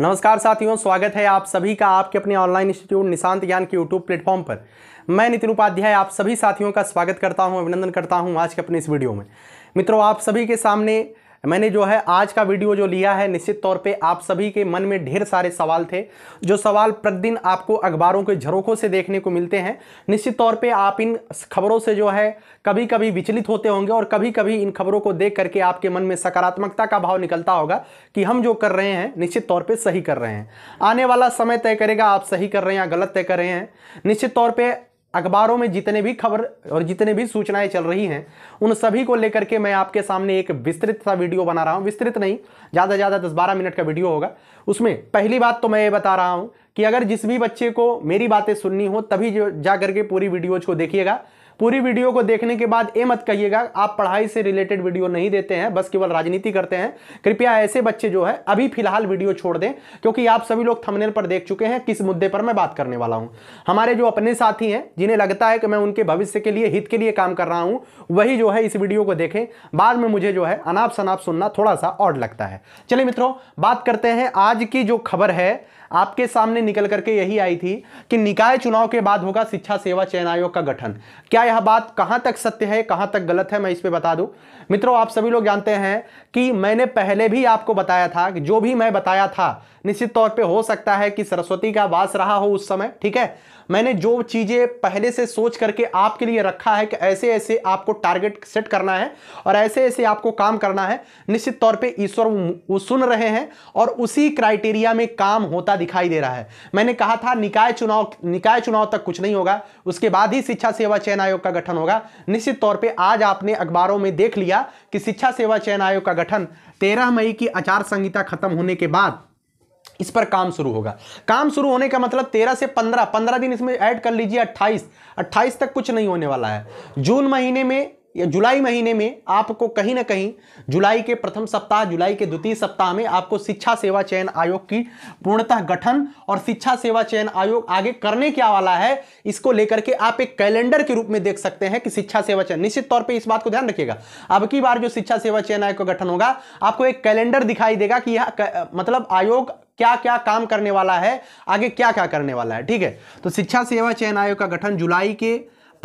नमस्कार साथियों स्वागत है आप सभी का आपके अपने ऑनलाइन इंस्टीट्यूट निशांत ज्ञान के यूट्यूब प्लेटफॉर्म पर मैं नितिन उपाध्याय आप सभी साथियों का स्वागत करता हूं अभिनंदन करता हूं आज के अपने इस वीडियो में मित्रों आप सभी के सामने मैंने जो है आज का वीडियो जो लिया है निश्चित तौर पे आप सभी के मन में ढेर सारे सवाल थे जो सवाल प्रतिदिन आपको अखबारों के झरोखों से देखने को मिलते हैं निश्चित तौर पे आप इन खबरों से जो है कभी कभी विचलित होते होंगे और कभी कभी इन खबरों को देख करके आपके मन में सकारात्मकता का भाव निकलता होगा कि हम जो कर रहे हैं निश्चित तौर पर सही कर रहे हैं आने वाला समय तय करेगा आप सही कर रहे हैं या गलत तय कर रहे हैं निश्चित तौर पर अखबारों में जितने भी खबर और जितने भी सूचनाएं चल रही हैं उन सभी को लेकर के मैं आपके सामने एक विस्तृत सा वीडियो बना रहा हूं विस्तृत नहीं ज़्यादा से ज़्यादा दस बारह मिनट का वीडियो होगा उसमें पहली बात तो मैं ये बता रहा हूं कि अगर जिस भी बच्चे को मेरी बातें सुननी हो तभी जा करके पूरी वीडियोज को देखिएगा पूरी वीडियो को देखने के बाद ये मत कहिएगा आप पढ़ाई से रिलेटेड वीडियो नहीं देते हैं बस केवल राजनीति करते हैं कृपया ऐसे बच्चे जो है अभी फिलहाल वीडियो छोड़ दें क्योंकि आप सभी लोग थमनेल पर देख चुके हैं किस मुद्दे पर मैं बात करने वाला हूं हमारे जो अपने साथी हैं जिन्हें लगता है कि मैं उनके भविष्य के लिए हित के लिए काम कर रहा हूं वही जो है इस वीडियो को देखें बाद में मुझे जो है अनाप शनाप सुनना थोड़ा सा और लगता है चलिए मित्रों बात करते हैं आज की जो खबर है आपके सामने निकल करके यही आई थी कि निकाय चुनाव के बाद होगा शिक्षा सेवा चयन आयोग का गठन क्या यह बात कहां तक सत्य है कहां तक गलत है मैं इस पर बता दूं मित्रों आप सभी लोग जानते हैं कि मैंने पहले भी आपको बताया था कि जो भी मैं बताया था निश्चित तौर पे हो सकता है कि सरस्वती का वास रहा हो उस समय ठीक है मैंने जो चीज़ें पहले से सोच करके आपके लिए रखा है कि ऐसे ऐसे आपको टारगेट सेट करना है और ऐसे ऐसे आपको काम करना है निश्चित तौर पर ईश्वर सुन रहे हैं और उसी क्राइटेरिया में काम होता फायदा दिखाई दे रहा है मैंने कहा था निकाय चुनाव निकाय चुनाव तक कुछ नहीं होगा उसके बाद ही शिक्षा सेवा चयन आयोग का गठन होगा निश्चित तौर पर आज आपने अखबारों में देख लिया कि शिक्षा सेवा चयन आयोग का गठन तेरह मई की आचार संहिता खत्म होने के बाद इस पर काम शुरू होगा काम शुरू होने का मतलब 13 से 15 15 दिन इसमें ऐड कर लीजिए 28 28 तक कुछ नहीं होने वाला है जून महीने में या जुलाई महीने में आपको कहीं ना कहीं जुलाई के प्रथम सप्ताह जुलाई के द्वितीय सप्ताह में आपको शिक्षा सेवा चयन आयोग की पूर्णतः गठन और शिक्षा सेवा चयन आयोग आगे करने क्या वाला है इसको लेकर के आप एक कैलेंडर के रूप में देख सकते हैं कि शिक्षा सेवा चयन निश्चित तौर पर इस बात को ध्यान रखिएगा अब की बार जो शिक्षा सेवा चयन आयोग का गठन होगा आपको एक कैलेंडर दिखाई देगा कि यह मतलब आयोग क्या क्या काम करने वाला है आगे क्या क्या करने वाला है ठीक है तो शिक्षा सेवा चयन आयोग का गठन जुलाई के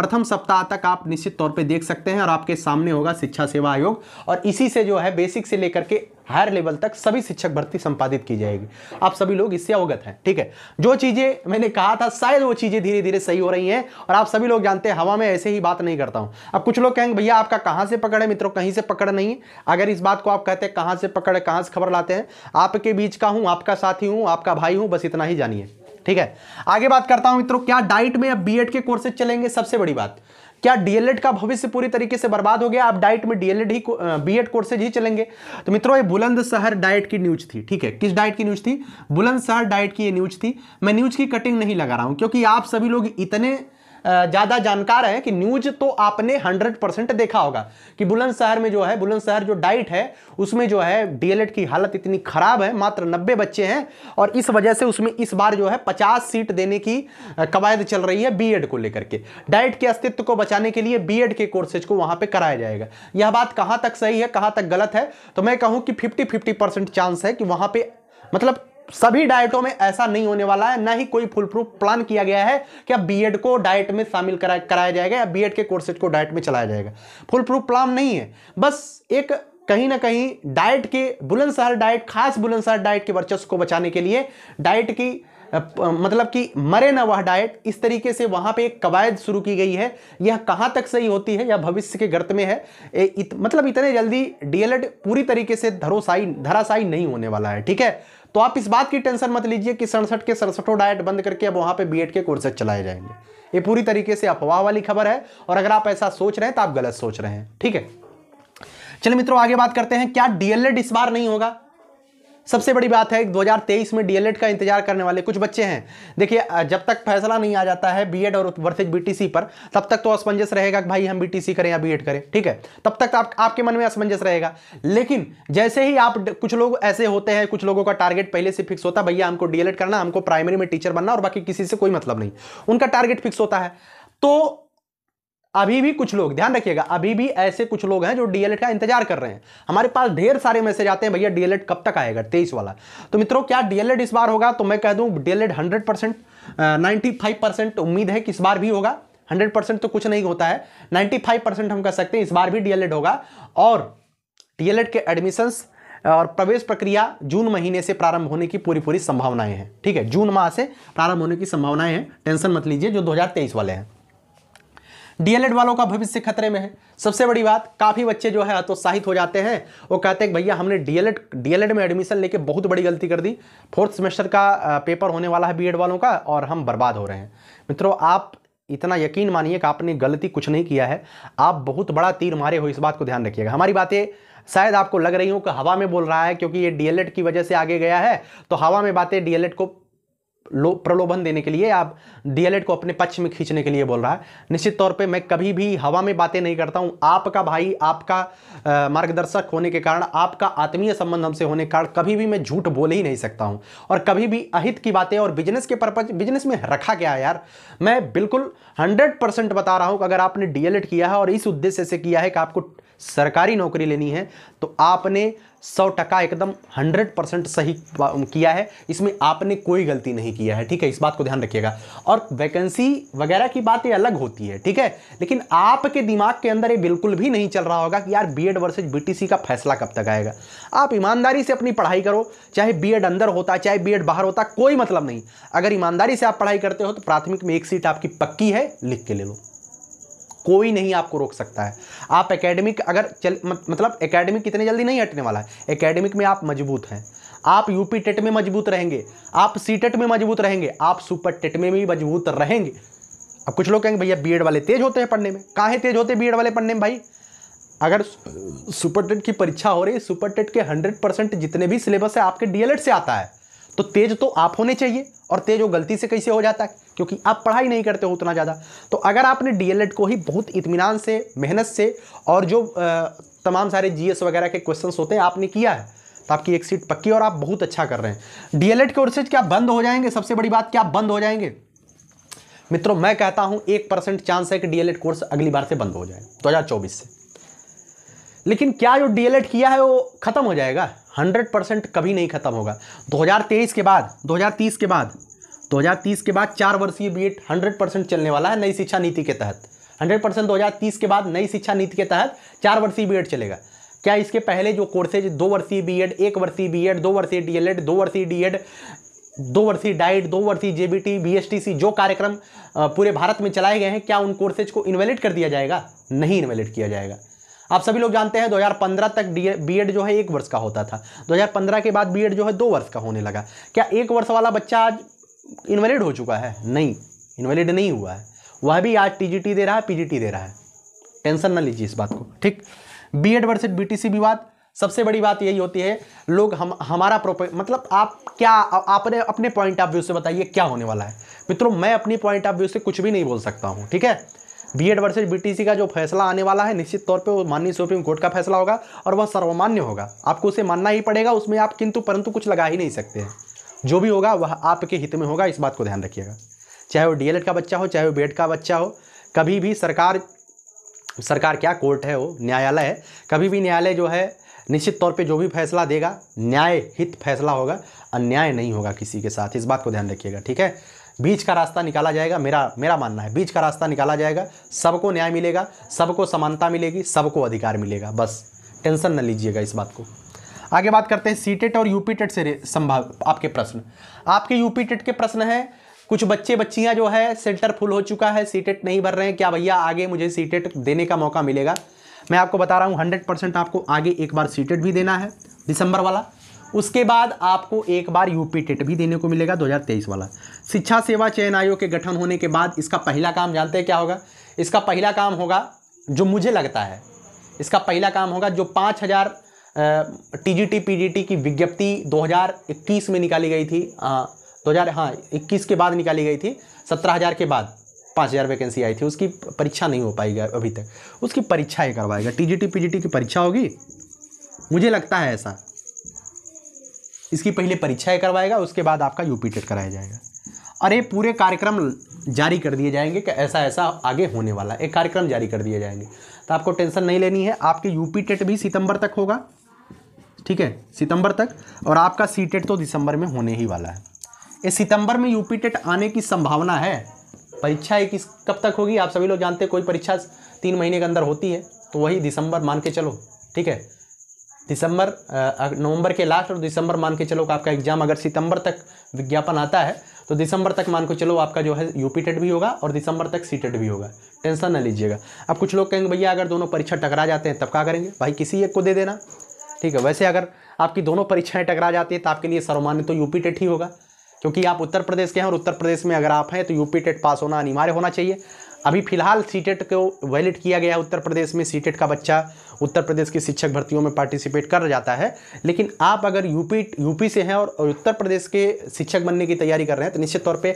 प्रथम सप्ताह तक आप निश्चित तौर पे देख सकते हैं और आपके सामने होगा शिक्षा सेवा आयोग और इसी से जो है बेसिक से लेकर के हायर लेवल तक सभी शिक्षक भर्ती संपादित की जाएगी आप सभी लोग इससे अवगत हैं ठीक है जो चीज़ें मैंने कहा था शायद वो चीज़ें धीरे धीरे सही हो रही हैं और आप सभी लोग जानते हैं हवा में ऐसे ही बात नहीं करता हूं अब कुछ लोग कहेंगे भैया आपका कहां से पकड़ है मित्रों कहीं से पकड़ नहीं है अगर इस बात को आप कहते हैं कहां से पकड़ है कहां से खबर लाते हैं आपके बीच का हूं आपका साथी हूं आपका भाई हूं बस इतना ही जानिए ठीक है आगे बात करता हूं मित्रों क्या डाइट में अब बीएड के कोर्सेज चलेंगे सबसे बड़ी बात क्या डीएलएड का भविष्य पूरी तरीके से बर्बाद हो गया आप डाइट में डीएलएड ही बीएड कोर्सेज ही चलेंगे तो मित्रों ये बुलंदशहर डाइट की न्यूज थी ठीक है किस डाइट की न्यूज थी बुलंदशहर डाइट की ये न्यूज थी मैं न्यूज की कटिंग नहीं लगा रहा हूं क्योंकि आप सभी लोग इतने ज़्यादा जानकार हैं कि न्यूज तो आपने 100 परसेंट देखा होगा कि बुलंदशहर में जो है बुलंदशहर जो डाइट है उसमें जो है डीएलएड की हालत इतनी खराब है मात्र नब्बे बच्चे हैं और इस वजह से उसमें इस बार जो है पचास सीट देने की कवायद चल रही है बी को लेकर के डाइट के अस्तित्व को बचाने के लिए बी के कोर्सेज को वहाँ पर कराया जाएगा यह बात कहाँ तक सही है कहाँ तक गलत है तो मैं कहूँ कि फिफ्टी फिफ्टी चांस है कि वहाँ पर मतलब सभी डाइटों में ऐसा नहीं होने वाला है ना ही कोई फुल प्रूफ प्लान किया गया है कि अब बीएड को डाइट में शामिल करा, कराया जाएगा या बीएड के कोर्सेज को डाइट में चलाया जाएगा फुल प्रूफ प्लान नहीं है बस एक कहीं ना कहीं डाइट के बुलंदशहर डाइट खास बुलंदशहर डाइट के वर्चस्व को बचाने के लिए डाइट की मतलब कि मरे ना वह डाइट इस तरीके से वहाँ पे एक कवायद शुरू की गई है यह कहाँ तक सही होती है यह भविष्य के गर्त में है ए, इत, मतलब इतने जल्दी डीएलएड पूरी तरीके से धरोसाई धराशायी नहीं होने वाला है ठीक है तो आप इस बात की टेंशन मत लीजिए कि सड़सठ के सड़सठों डाइट बंद करके अब वहाँ पर बी के कोर्सेज चलाए जाएंगे ये पूरी तरीके से अफवाह वाली खबर है और अगर आप ऐसा सोच रहे हैं तो आप गलत सोच रहे हैं ठीक है चलिए मित्रों आगे बात करते हैं क्या डीएलएड इस बार नहीं होगा सबसे बड़ी बात है 2023 में डीएलएड का इंतजार करने वाले कुछ बच्चे हैं देखिए जब तक फैसला नहीं आ जाता है बीएड और वर्सेज बीटीसी पर तब तक तो असमंजस रहेगा कि भाई हम बीटीसी करें या बीएड करें ठीक है तब तक आप, आपके मन में असमंजस रहेगा लेकिन जैसे ही आप कुछ लोग ऐसे होते हैं कुछ लोगों का टारगेट पहले से फिक्स होता है भैया हमको डीएलएड करना हमको प्राइमरी में टीचर बनना और बाकी किसी से कोई मतलब नहीं उनका टारगेट फिक्स होता है तो अभी भी कुछ लोग ध्यान रखिएगा अभी भी ऐसे कुछ लोग हैं जो डीएलएड का इंतजार कर रहे हैं हमारे पास ढेर सारे मैसेज आते हैं भैया डीएलएड कब तक आएगा तेईस वाला तो मित्रों क्या डीएलएड इस बार होगा तो मैं कह दूं DElEd hundred percent ninety five percent उम्मीद है कि इस बार भी होगा हंड्रेड परसेंट तो कुछ नहीं होता है नाइन्टी फाइव परसेंट हम कह सकते हैं इस बार भी डीएलएड होगा और डीएलएड के एडमिशंस और प्रवेश प्रक्रिया जून महीने से प्रारंभ होने की पूरी पूरी संभावनाएं हैं ठीक है जून माह से प्रारंभ होने की संभावनाएं हैं टेंशन मत लीजिए जो दो वाले हैं डीएलएड वालों का भविष्य खतरे में है सबसे बड़ी बात काफ़ी बच्चे जो है हतोत्साहित हो जाते हैं वो कहते हैं भैया हमने डीएलएड डीएलएड में एडमिशन लेके बहुत बड़ी गलती कर दी फोर्थ सेमेस्टर का पेपर होने वाला है बीएड वालों का और हम बर्बाद हो रहे हैं मित्रों आप इतना यकीन मानिए कि आपने गलती कुछ नहीं किया है आप बहुत बड़ा तीर मारे हो इस बात को ध्यान रखिएगा हमारी बातें शायद आपको लग रही हो कि हवा में बोल रहा है क्योंकि ये डीएलएड की वजह से आगे गया है तो हवा में बातें डीएलएड को लो प्रलोभन देने के लिए आप डीएलएड को अपने पक्ष में खींचने के लिए बोल रहा है निश्चित तौर पे मैं कभी भी हवा में बातें नहीं करता हूँ आपका भाई आपका मार्गदर्शक होने के कारण आपका आत्मीय संबंध हमसे होने के कारण कभी भी मैं झूठ बोल ही नहीं सकता हूँ और कभी भी अहित की बातें और बिजनेस के पर्पज बिजनेस में रखा गया है यार मैं बिल्कुल हंड्रेड बता रहा हूँ अगर आपने डी किया है और इस उद्देश्य से किया है कि आपको सरकारी नौकरी लेनी है तो आपने सौ टका एकदम हंड्रेड परसेंट सही किया है इसमें आपने कोई गलती नहीं किया है ठीक है इस बात को ध्यान रखिएगा और वैकेंसी वगैरह की बात ये अलग होती है ठीक है लेकिन आपके दिमाग के अंदर ये बिल्कुल भी नहीं चल रहा होगा कि यार बीएड वर्सेज बीटीसी का फैसला कब तक आएगा आप ईमानदारी से अपनी पढ़ाई करो चाहे बी अंदर होता चाहे बी बाहर होता कोई मतलब नहीं अगर ईमानदारी से आप पढ़ाई करते हो तो प्राथमिक में एक सीट आपकी पक्की है लिख के ले लो कोई नहीं आपको रोक सकता है आप एकेडमिक अगर चल मतलब एकेडमिक कितने जल्दी नहीं हटने वाला है एकेडमिक में आप मजबूत हैं आप यूपी टेट में मजबूत रहेंगे आप सी टेट में मजबूत रहेंगे आप सुपर टेट में भी मजबूत रहेंगे अब कुछ लोग कहेंगे भैया बी वाले तेज होते हैं पढ़ने में काहे तेज होते हैं बीएड वाले पढ़ने में भाई अगर सुपर टेट की परीक्षा हो रही है सुपर टेट के हंड्रेड परसेंट जितने भी सिलेबस है आपके डीएलएड से आता है तो तेज तो आप होने चाहिए और तेज वो गलती से कैसे हो जाता है क्योंकि आप पढ़ाई नहीं करते हो उतना ज़्यादा तो अगर आपने डीएलएड को ही बहुत इतमान से मेहनत से और जो तमाम सारे जीएस वगैरह के क्वेश्चंस होते हैं आपने किया है तो आपकी एक सीट पक्की और आप बहुत अच्छा कर रहे हैं डीएलएड कोर्सेज क्या बंद हो जाएंगे सबसे बड़ी बात क्या बंद हो जाएंगे मित्रों मैं कहता हूं एक परसेंट चांस है कि डी कोर्स अगली बार से बंद हो जाए 2024 से लेकिन क्या जो डी किया है वो खत्म हो जाएगा 100 परसेंट कभी नहीं खत्म होगा 2023 के बाद 2030 के बाद 2030 के बाद चार वर्षीय बी एड हंड्रेड परसेंट चलने वाला है नई शिक्षा नीति के तहत हंड्रेड परसेंट दो के बाद नई शिक्षा नीति के तहत चार वर्षीय बी चलेगा क्या इसके पहले जो कोर्सेज दो वर्षीय बी एक वर्षीय बी दो वर्षीय डी दो वर्षीय डी दो वर्षीय डाइट दो वर्षीय जेबीटी बीएसटीसी जो कार्यक्रम पूरे भारत में चलाए गए हैं क्या उन कोर्सेज को इन्वेलिड कर दिया जाएगा नहीं इन्वेलिड किया जाएगा आप सभी लोग जानते हैं 2015 तक बी एड जो है एक वर्ष का होता था 2015 के बाद बी एड जो है दो वर्ष का होने लगा क्या एक वर्ष वाला बच्चा आज इनवैलिड हो चुका है नहीं इनवैलिड नहीं हुआ है वह भी आज टीजीटी दे रहा है पीजीटी दे रहा है टेंशन ना लीजिए इस बात को ठीक बी एड वर्सेज बी विवाद सबसे बड़ी बात यही होती है लोग हम हमारा प्रोप मतलब आप क्या आपने अपने पॉइंट ऑफ व्यू से बताइए क्या होने वाला है मित्रों मैं अपनी पॉइंट ऑफ व्यू से कुछ भी नहीं बोल सकता हूँ ठीक है बी एड वर्सेज बी का जो फैसला आने वाला है निश्चित तौर पर वो माननीय सुप्रीम कोर्ट का फैसला होगा और वह सर्वमान्य होगा आपको उसे मानना ही पड़ेगा उसमें आप किंतु परंतु कुछ लगा ही नहीं सकते हैं जो भी होगा वह आपके हित में होगा इस बात को ध्यान रखिएगा चाहे वो डीएलएड का बच्चा हो चाहे वो बेड का बच्चा हो कभी भी सरकार सरकार क्या कोर्ट है वो न्यायालय है कभी भी न्यायालय जो है निश्चित तौर पे जो भी फैसला देगा न्याय हित फैसला होगा अन्याय नहीं होगा किसी के साथ इस बात को ध्यान रखिएगा ठीक है बीच का रास्ता निकाला जाएगा मेरा मेरा मानना है बीच का रास्ता निकाला जाएगा सबको न्याय मिलेगा सबको समानता मिलेगी सबको अधिकार मिलेगा बस टेंशन न लीजिएगा इस बात को आगे बात करते हैं सीटेट और यूपी टेट से संभाव आपके प्रश्न आपके यूपी टेट के प्रश्न हैं कुछ बच्चे बच्चियां जो है सेंटर फुल हो चुका है सीटेट नहीं भर रहे हैं क्या भैया आगे मुझे सीटेट देने का मौका मिलेगा मैं आपको बता रहा हूँ हंड्रेड परसेंट आपको आगे एक बार सीटेट भी देना है दिसंबर वाला उसके बाद आपको एक बार यूपी टेट भी देने को मिलेगा 2023 वाला शिक्षा सेवा चयन आयोग के गठन होने के बाद इसका पहला काम जानते हैं क्या होगा इसका पहला काम होगा जो मुझे लगता है इसका पहला काम होगा जो पाँच हज़ार टीजीटी पीजीटी की विज्ञप्ति 2021 में निकाली गई थी दो हज़ार हाँ इक्कीस के बाद निकाली गई थी सत्रह हज़ार के बाद पाँच हज़ार वैकेंसी आई थी उसकी परीक्षा नहीं हो गई अभी तक उसकी परीक्षा ही करवाएगा टीजीटी पीजीटी की परीक्षा होगी मुझे लगता है ऐसा इसकी पहले परीक्षा ही करवाएगा उसके बाद आपका यूपी टेट कराया जाएगा अरे पूरे कार्यक्रम जारी कर दिए जाएंगे कि ऐसा ऐसा आगे होने वाला एक कार्यक्रम जारी कर दिए जाएंगे तो आपको टेंशन नहीं लेनी है आपके यूपी टेट भी सितंबर तक होगा ठीक है सितंबर तक और आपका सी टेट e तो दिसंबर में होने ही वाला है ये सितंबर में यूपी टेट e आने की संभावना है परीक्षा एक इस कब तक होगी आप सभी लोग जानते हैं कोई परीक्षा तीन महीने के अंदर होती है तो वही दिसंबर मान के चलो ठीक है दिसंबर नवंबर के लास्ट और दिसंबर मान के चलो आपका एग्ज़ाम अगर सितंबर तक विज्ञापन आता है तो दिसंबर तक मान को चलो आपका जो है यूपी टेट e भी होगा और दिसंबर तक सी टेट भी होगा टेंशन ना लीजिएगा अब कुछ लोग कहेंगे भैया अगर दोनों परीक्षा टकरा जाते हैं तब क्या करेंगे भाई किसी एक को दे देना ठीक है वैसे अगर आपकी दोनों परीक्षाएं टकरा जाती है तो आपके लिए सर्वमान्य तो यूपी टेट ही होगा क्योंकि आप उत्तर प्रदेश के हैं और उत्तर प्रदेश में अगर आप हैं तो यूपी टेट पास होना अनिवार्य होना चाहिए अभी फिलहाल सी टेट को वैलिड किया गया है उत्तर प्रदेश में सी टेट का बच्चा उत्तर प्रदेश की शिक्षक भर्तियों में पार्टिसिपेट कर जाता है लेकिन आप अगर यूपी यूपी से हैं और उत्तर प्रदेश के शिक्षक बनने की तैयारी कर रहे हैं तो निश्चित तौर पे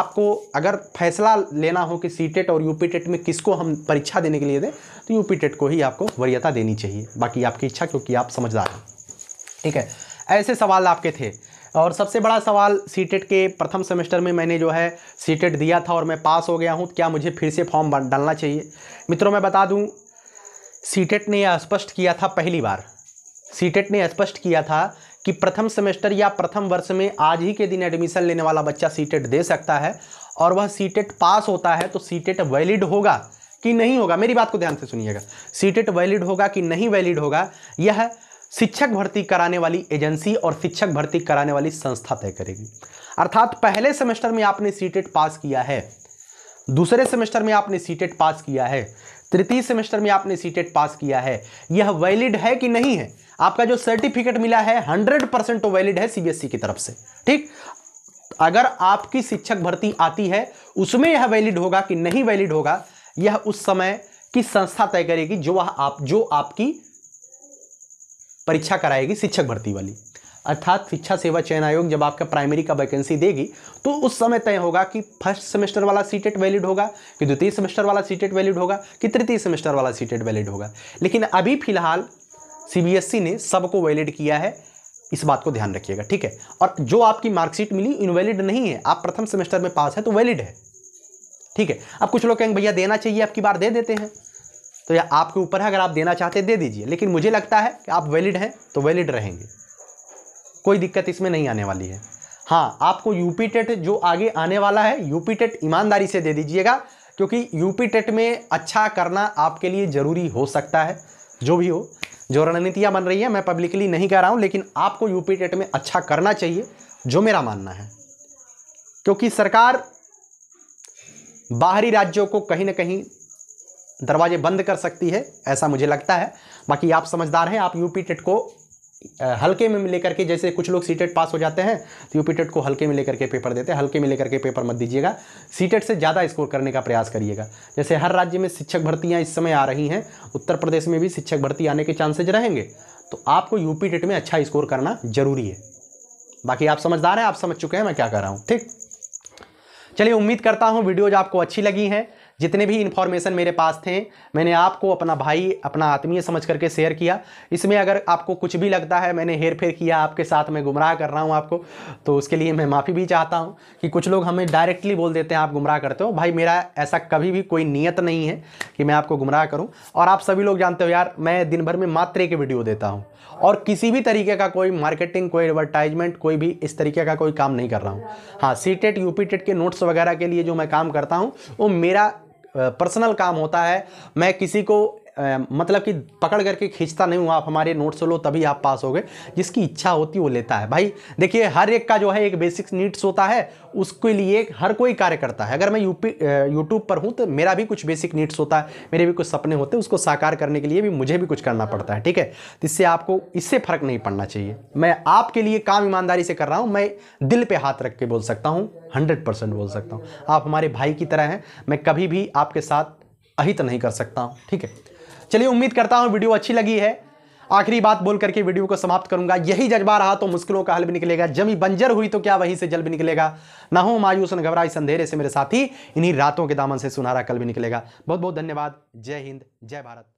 आपको अगर फैसला लेना हो कि सी टेट और यूपी टेट में किसको हम परीक्षा देने के लिए दें तो यूपी टेट को ही आपको वरीयता देनी चाहिए बाकी आपकी इच्छा क्योंकि आप समझदार हैं ठीक है ऐसे सवाल आपके थे और सबसे बड़ा सवाल सी e के प्रथम सेमेस्टर में मैंने जो है सी e दिया था और मैं पास हो गया हूँ क्या मुझे फिर से फॉर्म डालना चाहिए मित्रों मैं बता दूँ सी e ने यह स्पष्ट किया था पहली बार सी ने स्पष्ट किया था कि प्रथम सेमेस्टर या प्रथम वर्ष में आज ही के दिन एडमिशन लेने वाला बच्चा सी दे सकता है और वह सी पास होता है तो सी वैलिड होगा कि नहीं होगा मेरी बात को ध्यान से सुनिएगा सी वैलिड होगा कि नहीं वैलिड होगा यह शिक्षक भर्ती कराने वाली एजेंसी और शिक्षक भर्ती कराने वाली संस्था तय करेगी अर्थात पहले सेमेस्टर में आपने सीटेट पास किया है दूसरे सेमेस्टर में आपने सीटेट पास किया है तृतीय सेमेस्टर में आपने सीटेट पास किया है यह वैलिड है कि नहीं है आपका जो सर्टिफिकेट मिला है हंड्रेड परसेंट तो वैलिड है सीबीएसई की तरफ से ठीक अगर आपकी शिक्षक भर्ती आती है उसमें यह वैलिड होगा कि नहीं वैलिड होगा यह उस समय की संस्था तय करेगी जो वह आप जो आपकी परीक्षा कराएगी शिक्षक भर्ती वाली अर्थात शिक्षा सेवा चयन आयोग जब आपका प्राइमरी का वैकेंसी देगी तो उस समय तय होगा कि फर्स्ट सेमेस्टर वाला सीटेट वैलिड होगा कि द्वितीय सेमेस्टर वाला सीटेट वैलिड होगा कि तृतीय सेमेस्टर वाला सीटेट वैलिड होगा लेकिन अभी फिलहाल ई e ने सबको वैलिड किया है इस बात को ध्यान रखिएगा ठीक है और जो आपकी मार्कशीट मिली इनवैलिड नहीं है आप प्रथम सेमेस्टर में पास है तो वैलिड है ठीक है अब कुछ लोग कहेंगे भैया देना चाहिए आपकी बार दे देते हैं तो यह आपके ऊपर है अगर आप देना चाहते दे दीजिए लेकिन मुझे लगता है कि आप वैलिड हैं तो वैलिड रहेंगे कोई दिक्कत इसमें नहीं आने वाली है हाँ आपको यूपी टेट जो आगे आने वाला है यूपी टेट ईमानदारी से दे दीजिएगा क्योंकि यूपी टेट में अच्छा करना आपके लिए ज़रूरी हो सकता है जो भी हो जो रणनीतियाँ बन रही है मैं पब्लिकली नहीं कह रहा हूँ लेकिन आपको यूपी टेट में अच्छा करना चाहिए जो मेरा मानना है क्योंकि सरकार बाहरी राज्यों को कहीं ना कहीं दरवाजे बंद कर सकती है ऐसा मुझे लगता है बाकी आप समझदार हैं आप यूपी टेट को हल्के में लेकर के जैसे कुछ लोग सीटेट पास हो जाते हैं तो यूपी टेट को हल्के में लेकर के पेपर देते हैं हल्के में लेकर के पेपर मत दीजिएगा सीटेट से ज़्यादा स्कोर करने का प्रयास करिएगा जैसे हर राज्य में शिक्षक भर्तियाँ इस समय आ रही हैं उत्तर प्रदेश में भी शिक्षक भर्ती आने के चांसेज रहेंगे तो आपको यूपी टेट में अच्छा स्कोर करना जरूरी है बाकी आप समझदार हैं आप समझ चुके हैं मैं क्या कर रहा हूँ ठीक चलिए उम्मीद करता हूँ वीडियोज आपको अच्छी लगी हैं जितने भी इन्फॉर्मेशन मेरे पास थे मैंने आपको अपना भाई अपना आत्मीय समझ करके शेयर किया इसमें अगर आपको कुछ भी लगता है मैंने हेर फेर किया आपके साथ मैं गुमराह कर रहा हूँ आपको तो उसके लिए मैं माफ़ी भी चाहता हूँ कि कुछ लोग हमें डायरेक्टली बोल देते हैं आप गुमराह करते हो भाई मेरा ऐसा कभी भी कोई नीयत नहीं है कि मैं आपको गुमराह करूँ और आप सभी लोग जानते हो यार मैं दिन भर में मात्र एक वीडियो देता हूँ और किसी भी तरीके का कोई मार्केटिंग कोई एडवर्टाइजमेंट कोई भी इस तरीके का कोई काम नहीं कर रहा हूँ हाँ सी टेट टेट के नोट्स वगैरह के लिए जो मैं काम करता हूँ वो मेरा पर्सनल काम होता है मैं किसी को मतलब कि पकड़ करके खींचता नहीं हूँ आप हमारे नोट्स लो तभी आप पास हो गए जिसकी इच्छा होती वो लेता है भाई देखिए हर एक का जो है एक बेसिक नीड्स होता है उसके लिए हर कोई कार्य करता है अगर मैं यूपी यूट्यूब पर हूँ तो मेरा भी कुछ बेसिक नीड्स होता है मेरे भी कुछ सपने होते हैं उसको साकार करने के लिए भी मुझे भी कुछ करना पड़ता है ठीक है तो इससे आपको इससे फ़र्क नहीं पड़ना चाहिए मैं आपके लिए काम ईमानदारी से कर रहा हूँ मैं दिल पर हाथ रख के बोल सकता हूँ हंड्रेड परसेंट बोल सकता हूँ आप हमारे भाई की तरह हैं मैं कभी भी आपके साथ अहित नहीं कर सकता हूँ ठीक है चलिए उम्मीद करता हूँ वीडियो अच्छी लगी है आखिरी बात बोल करके वीडियो को समाप्त करूंगा यही जज्बा रहा तो मुश्किलों का हल भी निकलेगा जमी बंजर हुई तो क्या वहीं से जल भी निकलेगा ना हो मायूस न घबराई संधेरे से मेरे साथी इन्हीं रातों के दामन से सुनहरा कल भी निकलेगा बहुत बहुत धन्यवाद जय हिंद जय भारत